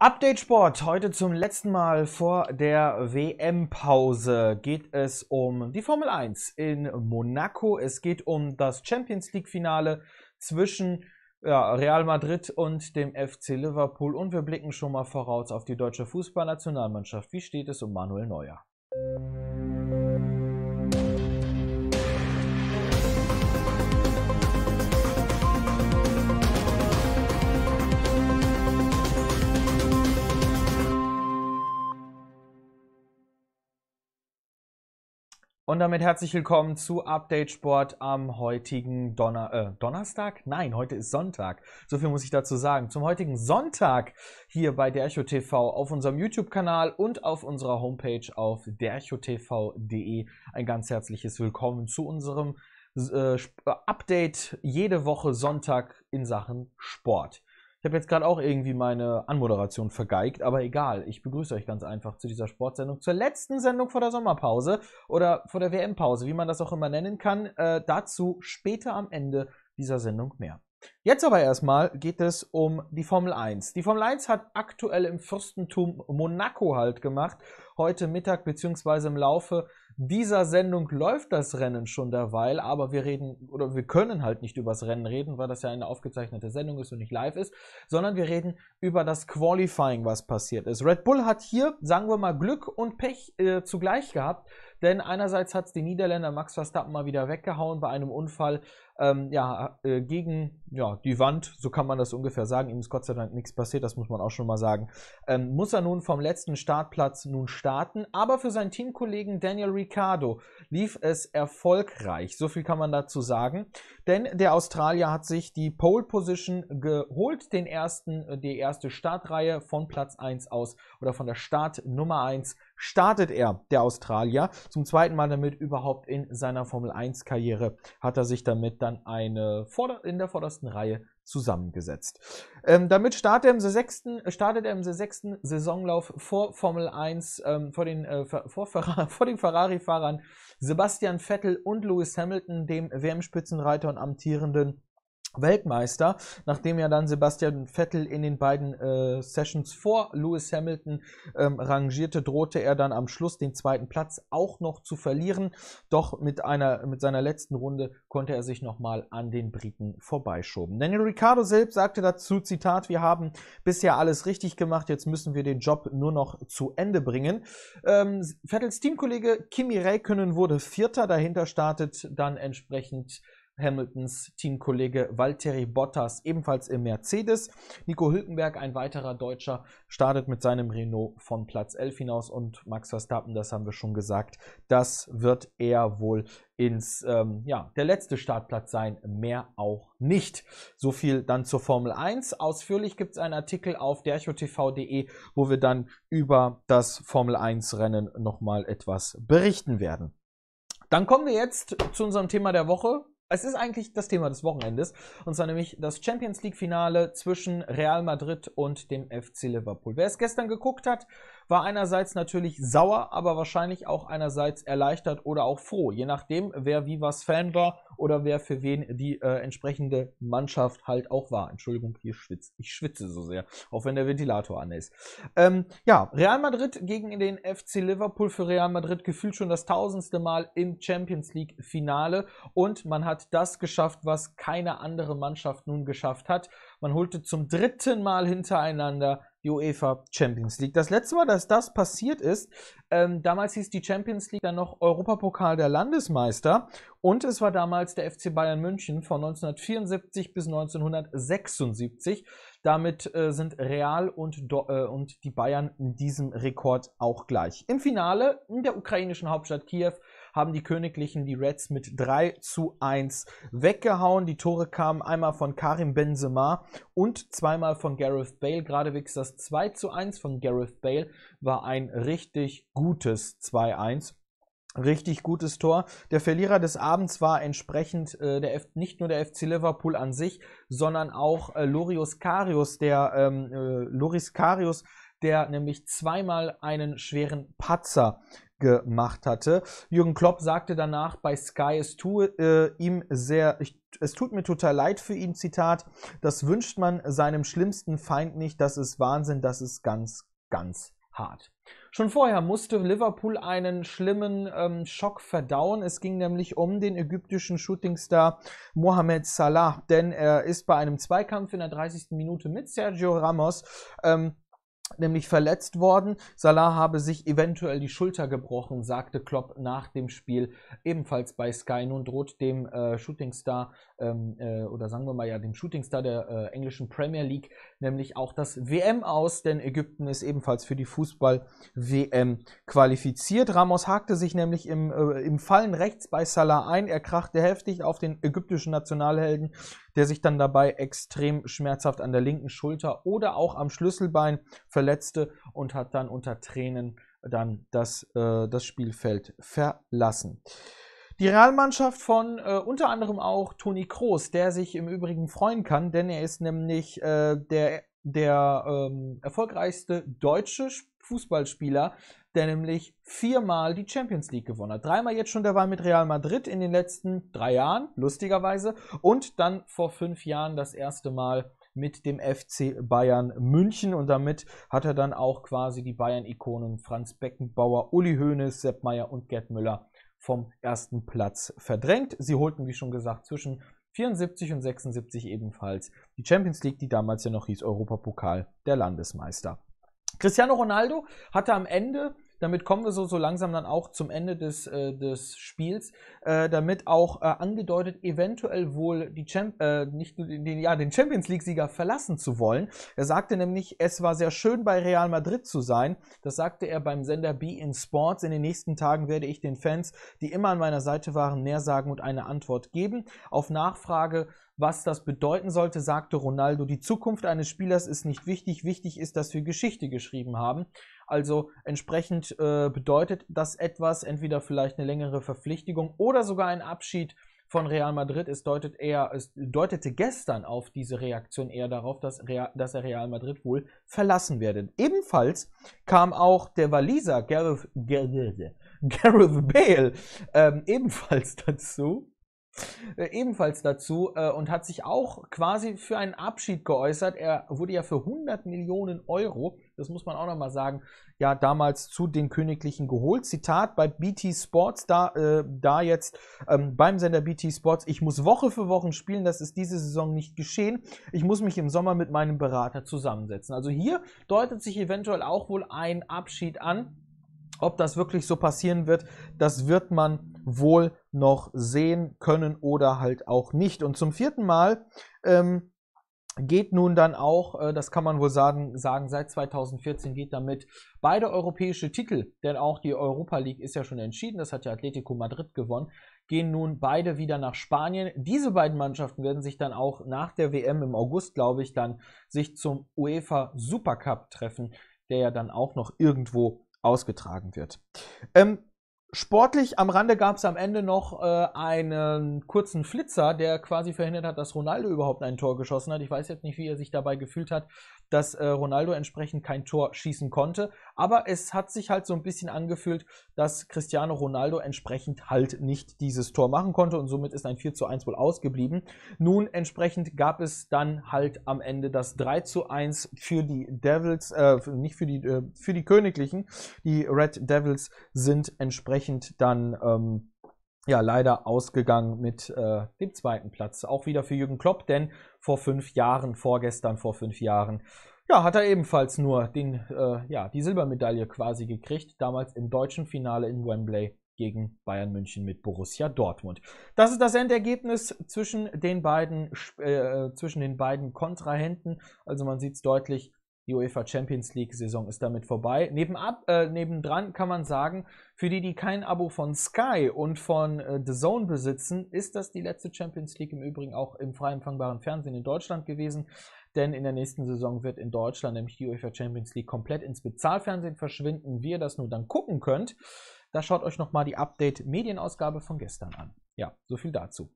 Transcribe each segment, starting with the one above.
Update Sport. Heute zum letzten Mal vor der WM-Pause geht es um die Formel 1 in Monaco. Es geht um das Champions League-Finale zwischen ja, Real Madrid und dem FC Liverpool. Und wir blicken schon mal voraus auf die deutsche Fußballnationalmannschaft. Wie steht es um Manuel Neuer? Und damit herzlich willkommen zu Update Sport am heutigen Donner äh, Donnerstag? Nein, heute ist Sonntag. So viel muss ich dazu sagen. Zum heutigen Sonntag hier bei Dercho TV auf unserem YouTube-Kanal und auf unserer Homepage auf derchotv.de. Ein ganz herzliches Willkommen zu unserem äh, Update jede Woche Sonntag in Sachen Sport. Ich habe jetzt gerade auch irgendwie meine Anmoderation vergeigt, aber egal. Ich begrüße euch ganz einfach zu dieser Sportsendung, zur letzten Sendung vor der Sommerpause oder vor der WM-Pause, wie man das auch immer nennen kann. Äh, dazu später am Ende dieser Sendung mehr. Jetzt aber erstmal geht es um die Formel 1. Die Formel 1 hat aktuell im Fürstentum Monaco halt gemacht. Heute Mittag bzw. im Laufe dieser Sendung läuft das Rennen schon derweil, aber wir reden oder wir können halt nicht über das Rennen reden, weil das ja eine aufgezeichnete Sendung ist und nicht live ist, sondern wir reden über das Qualifying, was passiert ist. Red Bull hat hier, sagen wir mal, Glück und Pech äh, zugleich gehabt, denn einerseits hat es den Niederländer Max Verstappen mal wieder weggehauen bei einem Unfall ähm, ja, äh, gegen ja, die Wand, so kann man das ungefähr sagen. Ihm ist Gott sei Dank nichts passiert, das muss man auch schon mal sagen. Ähm, muss er nun vom letzten Startplatz nun starten, aber für seinen Teamkollegen Daniel Ricciardo lief es erfolgreich, so viel kann man dazu sagen, denn der Australier hat sich die Pole Position geholt, den ersten, äh, die erste Startreihe von Platz 1 aus oder von der Startnummer 1 startet er, der Australier, zum zweiten Mal damit überhaupt in seiner Formel 1 Karriere hat er sich damit dann eine Vorder in der vordersten Reihe zusammengesetzt. Ähm, damit startet er, im sechsten, startet er im sechsten Saisonlauf vor Formel 1, ähm, vor, den, äh, vor, Ferrari, den Ferrari-Fahrern Sebastian Vettel und Lewis Hamilton, dem WM-Spitzenreiter und amtierenden Weltmeister, nachdem ja dann Sebastian Vettel in den beiden äh, Sessions vor Lewis Hamilton ähm, rangierte, drohte er dann am Schluss den zweiten Platz auch noch zu verlieren. Doch mit einer mit seiner letzten Runde konnte er sich nochmal an den Briten vorbeischoben. Daniel Ricciardo selbst sagte dazu Zitat: "Wir haben bisher alles richtig gemacht. Jetzt müssen wir den Job nur noch zu Ende bringen." Ähm, Vettels Teamkollege Kimi Räikkönen wurde Vierter. Dahinter startet dann entsprechend Hamiltons Teamkollege Valtteri Bottas ebenfalls im Mercedes. Nico Hülkenberg, ein weiterer Deutscher, startet mit seinem Renault von Platz 11 hinaus und Max Verstappen, das haben wir schon gesagt, das wird er wohl ins, ähm, ja, der letzte Startplatz sein, mehr auch nicht. So viel dann zur Formel 1. Ausführlich gibt es einen Artikel auf derchotv.de, wo wir dann über das Formel 1 Rennen nochmal etwas berichten werden. Dann kommen wir jetzt zu unserem Thema der Woche es ist eigentlich das Thema des Wochenendes. Und zwar nämlich das Champions League-Finale zwischen Real Madrid und dem FC Liverpool. Wer es gestern geguckt hat, war einerseits natürlich sauer, aber wahrscheinlich auch einerseits erleichtert oder auch froh, je nachdem, wer wie was Fan war oder wer für wen die äh, entsprechende Mannschaft halt auch war. Entschuldigung, hier schwitze ich schwitze so sehr, auch wenn der Ventilator an ist. Ähm, ja, Real Madrid gegen den FC Liverpool für Real Madrid gefühlt schon das tausendste Mal im Champions League Finale und man hat das geschafft, was keine andere Mannschaft nun geschafft hat. Man holte zum dritten Mal hintereinander UEFA Champions League. Das letzte Mal, dass das passiert ist, ähm, damals hieß die Champions League dann noch Europapokal der Landesmeister und es war damals der FC Bayern München von 1974 bis 1976. Damit äh, sind Real und, Do äh, und die Bayern in diesem Rekord auch gleich. Im Finale in der ukrainischen Hauptstadt Kiew haben die Königlichen die Reds mit 3 zu 1 weggehauen. Die Tore kamen einmal von Karim Benzema und zweimal von Gareth Bale. Geradewegs das 2 zu 1 von Gareth Bale war ein richtig gutes 2 zu 1. Richtig gutes Tor. Der Verlierer des Abends war entsprechend äh, der F nicht nur der FC Liverpool an sich, sondern auch äh, Lorius Karius, der ähm, äh, Loris Karius, der nämlich zweimal einen schweren Patzer gemacht hatte. Jürgen Klopp sagte danach bei Sky, es tue äh, ihm sehr, ich, es tut mir total leid für ihn, Zitat, das wünscht man seinem schlimmsten Feind nicht, das ist Wahnsinn, das ist ganz, ganz hart. Schon vorher musste Liverpool einen schlimmen ähm, Schock verdauen. Es ging nämlich um den ägyptischen Shootingstar Mohamed Salah, denn er ist bei einem Zweikampf in der 30. Minute mit Sergio Ramos ähm, nämlich verletzt worden. Salah habe sich eventuell die Schulter gebrochen, sagte Klopp nach dem Spiel ebenfalls bei Sky. Nun droht dem äh, Shootingstar ähm, äh, oder sagen wir mal ja dem Shootingstar der äh, englischen Premier League, nämlich auch das WM aus, denn Ägypten ist ebenfalls für die Fußball-WM qualifiziert. Ramos hakte sich nämlich im, äh, im Fallen rechts bei Salah ein, er krachte heftig auf den ägyptischen Nationalhelden, der sich dann dabei extrem schmerzhaft an der linken Schulter oder auch am Schlüsselbein verletzte und hat dann unter Tränen dann das, äh, das Spielfeld verlassen. Die Realmannschaft von äh, unter anderem auch Toni Kroos, der sich im Übrigen freuen kann, denn er ist nämlich äh, der, der ähm, erfolgreichste deutsche Fußballspieler, der nämlich viermal die Champions League gewonnen hat. Dreimal jetzt schon der Wahl mit Real Madrid in den letzten drei Jahren, lustigerweise, und dann vor fünf Jahren das erste Mal mit dem FC Bayern München und damit hat er dann auch quasi die Bayern-Ikonen Franz Beckenbauer, Uli Hoeneß, Sepp Meyer und Gerd Müller vom ersten Platz verdrängt. Sie holten, wie schon gesagt, zwischen 74 und 76 ebenfalls die Champions League, die damals ja noch hieß Europapokal der Landesmeister. Cristiano Ronaldo hatte am Ende damit kommen wir so, so langsam dann auch zum Ende des, äh, des Spiels, äh, damit auch äh, angedeutet, eventuell wohl die Champ äh, nicht den, ja, den Champions League-Sieger verlassen zu wollen. Er sagte nämlich, es war sehr schön, bei Real Madrid zu sein. Das sagte er beim Sender Be in Sports. In den nächsten Tagen werde ich den Fans, die immer an meiner Seite waren, mehr sagen und eine Antwort geben. Auf Nachfrage was das bedeuten sollte, sagte Ronaldo, die Zukunft eines Spielers ist nicht wichtig, wichtig ist, dass wir Geschichte geschrieben haben. Also entsprechend äh, bedeutet das etwas, entweder vielleicht eine längere Verpflichtung oder sogar ein Abschied von Real Madrid. Es, deutet eher, es deutete gestern auf diese Reaktion eher darauf, dass, Real, dass er Real Madrid wohl verlassen werde. Ebenfalls kam auch der Waliser Gareth, Gareth, Gareth Bale ähm, ebenfalls dazu. Äh, ebenfalls dazu äh, und hat sich auch quasi für einen Abschied geäußert. Er wurde ja für 100 Millionen Euro, das muss man auch nochmal sagen, ja damals zu den Königlichen geholt. Zitat bei BT Sports, da, äh, da jetzt ähm, beim Sender BT Sports, ich muss Woche für Woche spielen, das ist diese Saison nicht geschehen. Ich muss mich im Sommer mit meinem Berater zusammensetzen. Also hier deutet sich eventuell auch wohl ein Abschied an. Ob das wirklich so passieren wird, das wird man wohl noch sehen können oder halt auch nicht. Und zum vierten Mal ähm, geht nun dann auch, äh, das kann man wohl sagen, sagen, seit 2014 geht damit beide europäische Titel, denn auch die Europa League ist ja schon entschieden, das hat ja Atletico Madrid gewonnen, gehen nun beide wieder nach Spanien. Diese beiden Mannschaften werden sich dann auch nach der WM im August, glaube ich, dann sich zum UEFA Supercup treffen, der ja dann auch noch irgendwo ausgetragen wird. Ähm, Sportlich am Rande gab es am Ende noch äh, einen kurzen Flitzer, der quasi verhindert hat, dass Ronaldo überhaupt ein Tor geschossen hat. Ich weiß jetzt nicht, wie er sich dabei gefühlt hat dass äh, Ronaldo entsprechend kein Tor schießen konnte. Aber es hat sich halt so ein bisschen angefühlt, dass Cristiano Ronaldo entsprechend halt nicht dieses Tor machen konnte und somit ist ein 4 zu 1 wohl ausgeblieben. Nun entsprechend gab es dann halt am Ende das 3 zu 1 für die Devils, äh, nicht für die, äh, für die Königlichen. Die Red Devils sind entsprechend dann. Ähm, ja leider ausgegangen mit äh, dem zweiten Platz. Auch wieder für Jürgen Klopp, denn vor fünf Jahren, vorgestern vor fünf Jahren, ja, hat er ebenfalls nur den, äh, ja, die Silbermedaille quasi gekriegt, damals im deutschen Finale in Wembley gegen Bayern München mit Borussia Dortmund. Das ist das Endergebnis zwischen den beiden, äh, zwischen den beiden Kontrahenten. Also man sieht es deutlich, die UEFA Champions League-Saison ist damit vorbei. Nebenab, äh, nebendran kann man sagen, für die, die kein Abo von Sky und von äh, The Zone besitzen, ist das die letzte Champions League im Übrigen auch im frei empfangbaren Fernsehen in Deutschland gewesen. Denn in der nächsten Saison wird in Deutschland nämlich die UEFA Champions League komplett ins Bezahlfernsehen verschwinden. Wie ihr das nur dann gucken könnt. Da schaut euch nochmal die Update-Medienausgabe von gestern an. Ja, so viel dazu.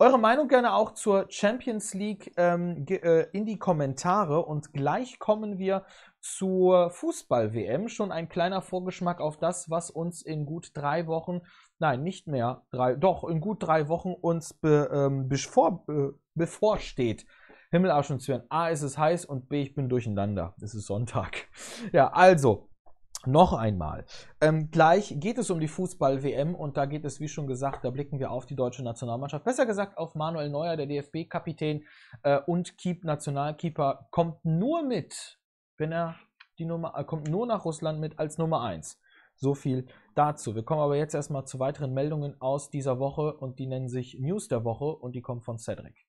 Eure Meinung gerne auch zur Champions League ähm, äh, in die Kommentare und gleich kommen wir zur Fußball-WM. Schon ein kleiner Vorgeschmack auf das, was uns in gut drei Wochen, nein, nicht mehr, drei, doch, in gut drei Wochen uns be, ähm, bevor, äh, bevorsteht. Himmel, Arsch und Zwirn. A, es ist heiß und B, ich bin durcheinander. Es ist Sonntag. Ja, also, noch einmal. Ähm, gleich geht es um die Fußball-WM und da geht es, wie schon gesagt, da blicken wir auf die deutsche Nationalmannschaft. Besser gesagt auf Manuel Neuer, der DFB-Kapitän äh, und Keep-Nationalkeeper, kommt nur mit, wenn er die Nummer, äh, kommt nur nach Russland mit als Nummer 1. So viel dazu. Wir kommen aber jetzt erstmal zu weiteren Meldungen aus dieser Woche und die nennen sich News der Woche und die kommen von Cedric.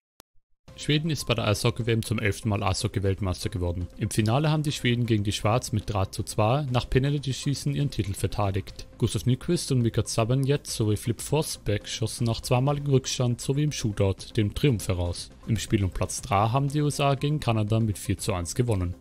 Schweden ist bei der Eishockey-WM zum 11. Mal Eishockey-Weltmeister geworden. Im Finale haben die Schweden gegen die Schwarz mit 3 zu 2 nach Penalty-Schießen ihren Titel verteidigt. Gustav Nyquist und Mika Zabanjet sowie Flip Forsberg schossen nach zweimaligem Rückstand sowie im Shootout dem Triumph heraus. Im Spiel um Platz 3 haben die USA gegen Kanada mit 4 zu 1 gewonnen.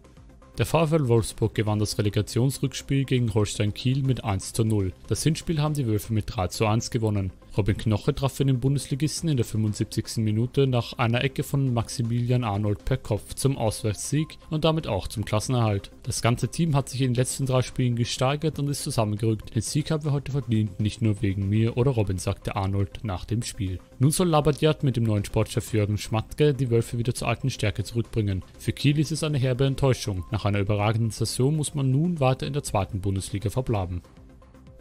Der VfL Wolfsburg gewann das Relegationsrückspiel gegen Holstein Kiel mit 1 zu 0. Das Hinspiel haben die Wölfe mit 3 zu 1 gewonnen. Robin Knoche traf für den Bundesligisten in der 75. Minute nach einer Ecke von Maximilian Arnold per Kopf zum Auswärtssieg und damit auch zum Klassenerhalt. Das ganze Team hat sich in den letzten drei Spielen gesteigert und ist zusammengerückt. Den Sieg haben wir heute verdient, nicht nur wegen mir oder Robin, sagte Arnold nach dem Spiel. Nun soll Labadiat mit dem neuen Sportchef Jürgen Schmatke die Wölfe wieder zur alten Stärke zurückbringen. Für Kiel ist es eine herbe Enttäuschung. Nach einer überragenden Saison muss man nun weiter in der zweiten Bundesliga verbleiben.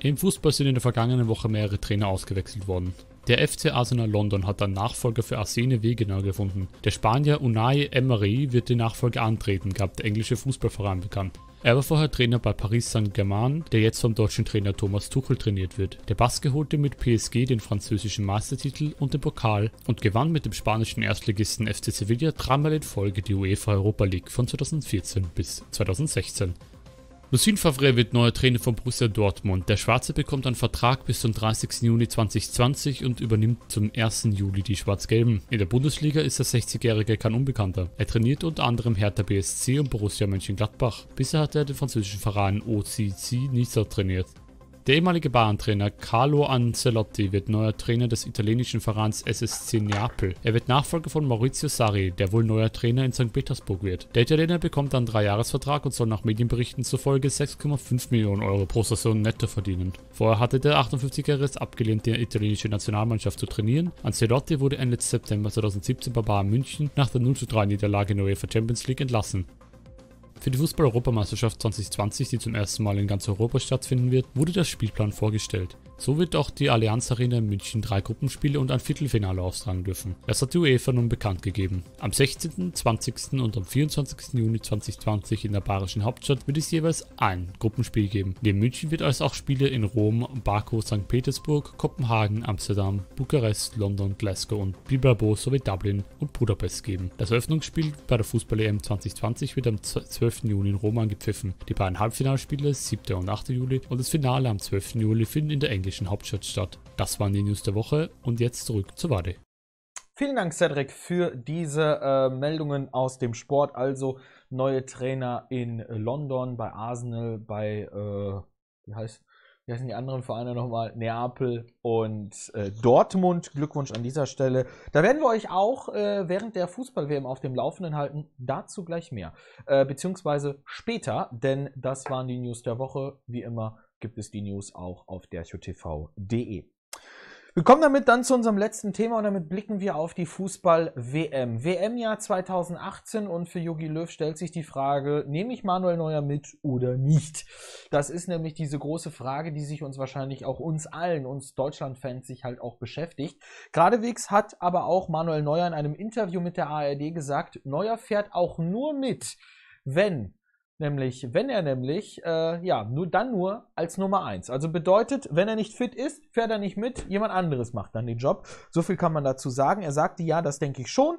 Im Fußball sind in der vergangenen Woche mehrere Trainer ausgewechselt worden. Der FC Arsenal London hat einen Nachfolger für Arsene Wegener gefunden. Der Spanier Unai Emery wird die Nachfolge antreten, gab der englische Fußballverein bekannt. Er war vorher Trainer bei Paris Saint-Germain, der jetzt vom deutschen Trainer Thomas Tuchel trainiert wird. Der Baske holte mit PSG den französischen Meistertitel und den Pokal und gewann mit dem spanischen Erstligisten FC Sevilla dreimal in Folge die UEFA Europa League von 2014 bis 2016. Lucien Favre wird neuer Trainer von Borussia Dortmund. Der Schwarze bekommt einen Vertrag bis zum 30. Juni 2020 und übernimmt zum 1. Juli die Schwarz-Gelben. In der Bundesliga ist der 60-Jährige kein Unbekannter. Er trainiert unter anderem Hertha BSC und Borussia Mönchengladbach. Bisher hat er den französischen Verein OCC Nizza trainiert. Der ehemalige Bayern-Trainer Carlo Ancelotti wird neuer Trainer des italienischen Vereins SSC Neapel. Er wird Nachfolger von Maurizio Sarri, der wohl neuer Trainer in St. Petersburg wird. Der Italiener bekommt einen Dreijahresvertrag und soll nach Medienberichten zufolge 6,5 Millionen Euro pro Saison netto verdienen. Vorher hatte der 58-Jährige es abgelehnt, die italienische Nationalmannschaft zu trainieren. Ancelotti wurde Ende September 2017 bei Bayern München nach der 0 3 Niederlage in der UEFA Champions League entlassen. Für die Fußball-Europameisterschaft 2020, die zum ersten Mal in ganz Europa stattfinden wird, wurde der Spielplan vorgestellt so wird auch die Allianz Arena in München drei Gruppenspiele und ein Viertelfinale austragen dürfen. Das hat die UEFA nun bekannt gegeben. Am 16., 20. und am 24. Juni 2020 in der bayerischen Hauptstadt wird es jeweils ein Gruppenspiel geben. Neben München wird es auch Spiele in Rom, Baku, St. Petersburg, Kopenhagen, Amsterdam, Bukarest, London, Glasgow und Bilbao sowie Dublin und Budapest geben. Das Eröffnungsspiel bei der Fußball-EM 2020 wird am 12. Juni in Rom angepfiffen. Die beiden Halbfinalspiele, 7. und 8. Juli und das Finale am 12. Juli finden in der englischen Hauptstadt statt. Das waren die News der Woche und jetzt zurück zu Wade. Vielen Dank, Cedric, für diese äh, Meldungen aus dem Sport. Also neue Trainer in London, bei Arsenal, bei, äh, wie, heißt, wie heißen die anderen Vereine nochmal? Neapel und äh, Dortmund. Glückwunsch an dieser Stelle. Da werden wir euch auch äh, während der Fußball-WM auf dem Laufenden halten. Dazu gleich mehr. Äh, beziehungsweise später, denn das waren die News der Woche. Wie immer gibt es die News auch auf derchotv.de. Wir kommen damit dann zu unserem letzten Thema und damit blicken wir auf die Fußball-WM. WM-Jahr 2018 und für Jogi Löw stellt sich die Frage, nehme ich Manuel Neuer mit oder nicht? Das ist nämlich diese große Frage, die sich uns wahrscheinlich auch uns allen, uns Deutschland-Fans sich halt auch beschäftigt. Geradewegs hat aber auch Manuel Neuer in einem Interview mit der ARD gesagt, Neuer fährt auch nur mit, wenn Nämlich, wenn er nämlich, äh, ja, nur dann nur als Nummer 1. Also bedeutet, wenn er nicht fit ist, fährt er nicht mit, jemand anderes macht dann den Job. So viel kann man dazu sagen. Er sagte, ja, das denke ich schon.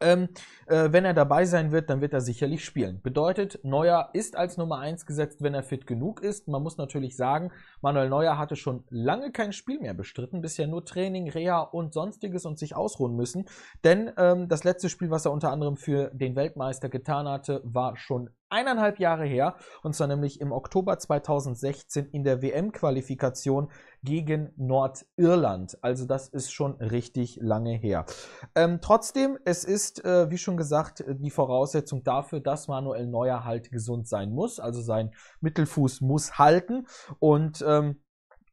Ähm, äh, wenn er dabei sein wird, dann wird er sicherlich spielen. Bedeutet, Neuer ist als Nummer 1 gesetzt, wenn er fit genug ist. Man muss natürlich sagen, Manuel Neuer hatte schon lange kein Spiel mehr bestritten, bisher nur Training, Reha und sonstiges und sich ausruhen müssen. Denn ähm, das letzte Spiel, was er unter anderem für den Weltmeister getan hatte, war schon eineinhalb Jahre her, und zwar nämlich im Oktober 2016 in der WM-Qualifikation gegen Nordirland. Also das ist schon richtig lange her. Ähm, trotzdem, es ist, äh, wie schon gesagt, die Voraussetzung dafür, dass Manuel Neuer halt gesund sein muss. Also sein Mittelfuß muss halten. Und ähm,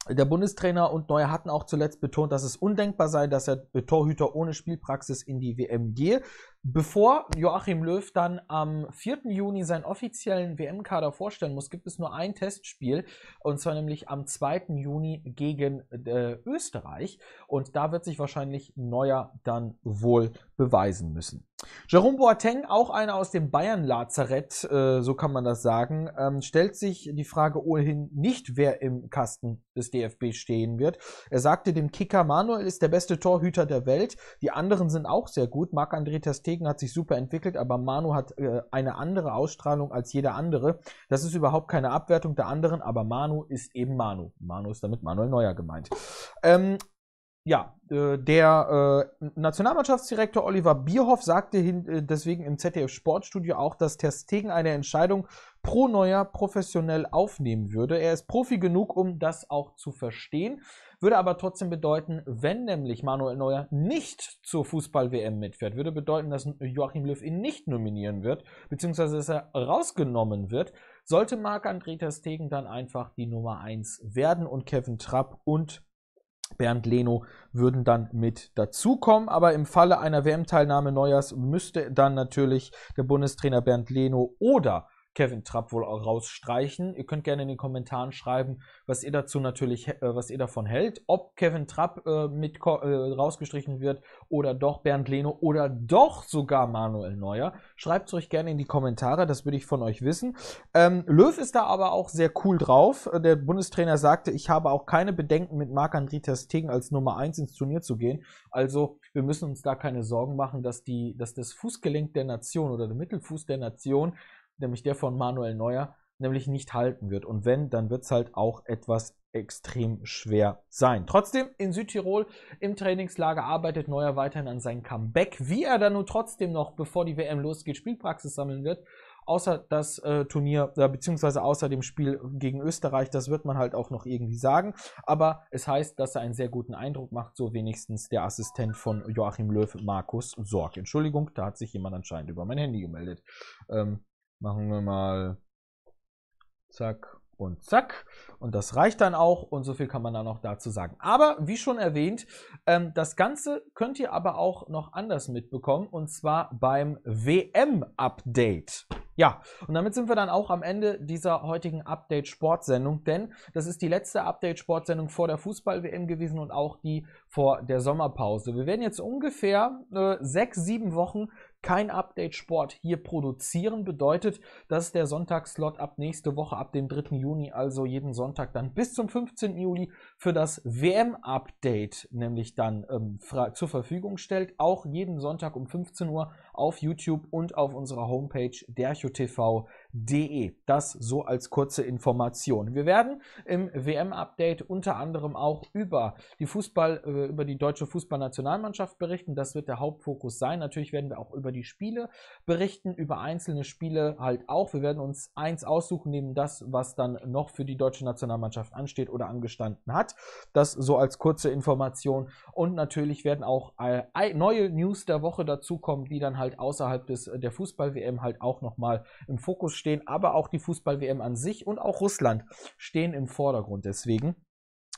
der Bundestrainer und Neuer hatten auch zuletzt betont, dass es undenkbar sei, dass er Torhüter ohne Spielpraxis in die WM gehe. Bevor Joachim Löw dann am 4. Juni seinen offiziellen WM-Kader vorstellen muss, gibt es nur ein Testspiel, und zwar nämlich am 2. Juni gegen äh, Österreich. Und da wird sich wahrscheinlich Neuer dann wohl beweisen müssen. Jerome Boateng, auch einer aus dem Bayern-Lazarett, äh, so kann man das sagen, ähm, stellt sich die Frage ohnehin nicht, wer im Kasten des DFB stehen wird. Er sagte dem Kicker, Manuel ist der beste Torhüter der Welt, die anderen sind auch sehr gut, Marc-André Testegen Segen hat sich super entwickelt, aber Manu hat äh, eine andere Ausstrahlung als jeder andere. Das ist überhaupt keine Abwertung der anderen, aber Manu ist eben Manu. Manu ist damit Manuel Neuer gemeint. Ähm, ja, äh, der äh, Nationalmannschaftsdirektor Oliver Bierhoff sagte äh, deswegen im ZDF Sportstudio auch, dass Ter Stegen eine Entscheidung pro Neuer professionell aufnehmen würde. Er ist Profi genug, um das auch zu verstehen. Würde aber trotzdem bedeuten, wenn nämlich Manuel Neuer nicht zur Fußball-WM mitfährt, würde bedeuten, dass Joachim Löw ihn nicht nominieren wird, beziehungsweise dass er rausgenommen wird. Sollte Marc-André Stegen dann einfach die Nummer 1 werden und Kevin Trapp und Bernd Leno würden dann mit dazukommen. Aber im Falle einer WM-Teilnahme Neujahrs müsste dann natürlich der Bundestrainer Bernd Leno oder Kevin Trapp wohl auch rausstreichen. Ihr könnt gerne in den Kommentaren schreiben, was ihr dazu natürlich, äh, was ihr davon hält. Ob Kevin Trapp äh, mit äh, rausgestrichen wird oder doch Bernd Leno oder doch sogar Manuel Neuer. Schreibt es euch gerne in die Kommentare, das würde ich von euch wissen. Ähm, Löw ist da aber auch sehr cool drauf. Äh, der Bundestrainer sagte, ich habe auch keine Bedenken, mit Marc-André Ter als Nummer 1 ins Turnier zu gehen. Also wir müssen uns da keine Sorgen machen, dass, die, dass das Fußgelenk der Nation oder der Mittelfuß der Nation nämlich der von Manuel Neuer, nämlich nicht halten wird. Und wenn, dann wird es halt auch etwas extrem schwer sein. Trotzdem in Südtirol im Trainingslager arbeitet Neuer weiterhin an seinem Comeback. Wie er dann nun trotzdem noch, bevor die WM losgeht, Spielpraxis sammeln wird, außer das äh, Turnier, äh, beziehungsweise außer dem Spiel gegen Österreich, das wird man halt auch noch irgendwie sagen. Aber es heißt, dass er einen sehr guten Eindruck macht, so wenigstens der Assistent von Joachim Löw, Markus Sorg. Entschuldigung, da hat sich jemand anscheinend über mein Handy gemeldet. Ähm, Machen wir mal zack und zack. Und das reicht dann auch und so viel kann man dann auch dazu sagen. Aber wie schon erwähnt, ähm, das Ganze könnt ihr aber auch noch anders mitbekommen und zwar beim WM-Update. Ja, und damit sind wir dann auch am Ende dieser heutigen Update-Sportsendung, denn das ist die letzte Update-Sportsendung vor der Fußball-WM gewesen und auch die vor der Sommerpause. Wir werden jetzt ungefähr äh, sechs, sieben Wochen kein Update Sport hier produzieren. Bedeutet, dass der Sonntagsslot ab nächste Woche, ab dem 3. Juni, also jeden Sonntag dann bis zum 15. Juli für das WM-Update nämlich dann ähm, zur Verfügung stellt. Auch jeden Sonntag um 15 Uhr auf YouTube und auf unserer Homepage derchotv.de wwwwm Das so als kurze Information. Wir werden im WM-Update unter anderem auch über die Fußball, äh, über die deutsche Fußballnationalmannschaft berichten. Das wird der Hauptfokus sein. Natürlich werden wir auch über die Spiele berichten, über einzelne Spiele halt auch. Wir werden uns eins aussuchen, neben das, was dann noch für die deutsche Nationalmannschaft ansteht oder angestanden hat. Das so als kurze Information. Und natürlich werden auch äh, neue News der Woche dazukommen, die dann halt außerhalb des, der Fußball-WM halt auch nochmal im Fokus stehen stehen aber auch die Fußball-WM an sich und auch Russland stehen im Vordergrund. Deswegen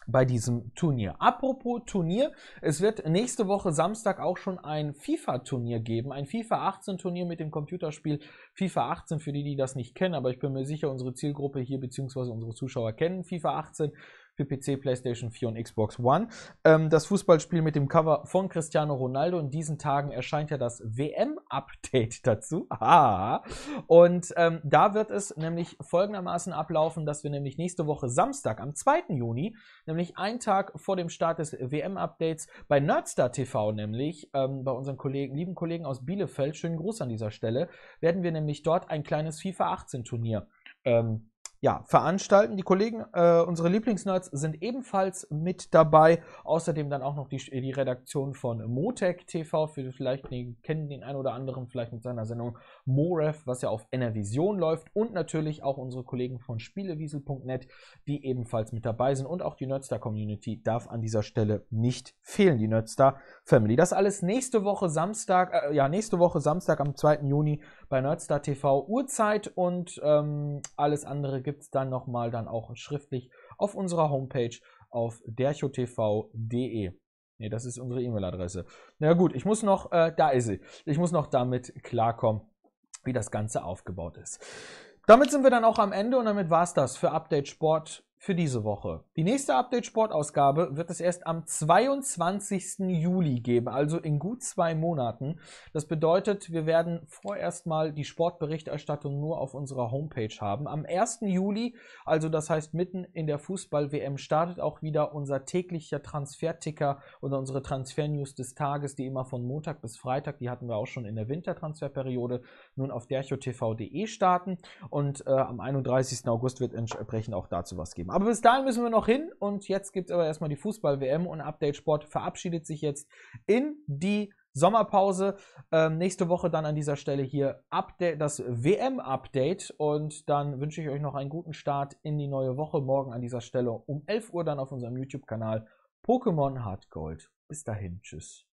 bei diesem Turnier. Apropos Turnier, es wird nächste Woche Samstag auch schon ein FIFA-Turnier geben, ein FIFA 18-Turnier mit dem Computerspiel FIFA 18 für die, die das nicht kennen, aber ich bin mir sicher, unsere Zielgruppe hier bzw. unsere Zuschauer kennen FIFA 18 für PC, PlayStation 4 und Xbox One. Ähm, das Fußballspiel mit dem Cover von Cristiano Ronaldo. In diesen Tagen erscheint ja das WM-Update dazu. Aha. Und ähm, da wird es nämlich folgendermaßen ablaufen, dass wir nämlich nächste Woche Samstag, am 2. Juni, nämlich einen Tag vor dem Start des WM-Updates bei Nerdstar TV, nämlich ähm, bei unseren Kollegen, lieben Kollegen aus Bielefeld, schönen Gruß an dieser Stelle, werden wir nämlich dort ein kleines FIFA 18 Turnier ähm, ja, veranstalten. Die Kollegen, äh, unsere Lieblingsnerds, sind ebenfalls mit dabei. Außerdem dann auch noch die, die Redaktion von Motec TV. Für vielleicht die, kennen den einen oder anderen vielleicht mit seiner Sendung Moref, was ja auf Enervision läuft. Und natürlich auch unsere Kollegen von Spielewiesel.net, die ebenfalls mit dabei sind. Und auch die Nerdstar Community darf an dieser Stelle nicht fehlen, die Nerdstar Family. Das alles nächste Woche Samstag, äh, ja, nächste Woche Samstag am 2. Juni bei Nerdstar TV Uhrzeit und ähm, alles andere gibt es dann nochmal dann auch schriftlich auf unserer Homepage auf derchotv.de. Ne, das ist unsere E-Mail-Adresse. Na gut, ich muss noch, äh, da ist sie. Ich muss noch damit klarkommen, wie das Ganze aufgebaut ist. Damit sind wir dann auch am Ende und damit war es das für Update Sport für diese Woche. Die nächste Update-Sportausgabe wird es erst am 22. Juli geben, also in gut zwei Monaten. Das bedeutet, wir werden vorerst mal die Sportberichterstattung nur auf unserer Homepage haben. Am 1. Juli, also das heißt mitten in der Fußball-WM, startet auch wieder unser täglicher Transferticker oder unsere Transfer-News des Tages, die immer von Montag bis Freitag, die hatten wir auch schon in der Wintertransferperiode, nun auf derchotv.de starten und äh, am 31. August wird entsprechend auch dazu was geben. Aber bis dahin müssen wir noch hin und jetzt gibt es aber erstmal die Fußball-WM und Update Sport verabschiedet sich jetzt in die Sommerpause. Ähm, nächste Woche dann an dieser Stelle hier Update, das WM-Update. Und dann wünsche ich euch noch einen guten Start in die neue Woche. Morgen an dieser Stelle um 11 Uhr dann auf unserem YouTube-Kanal Pokémon Hard Gold. Bis dahin, tschüss.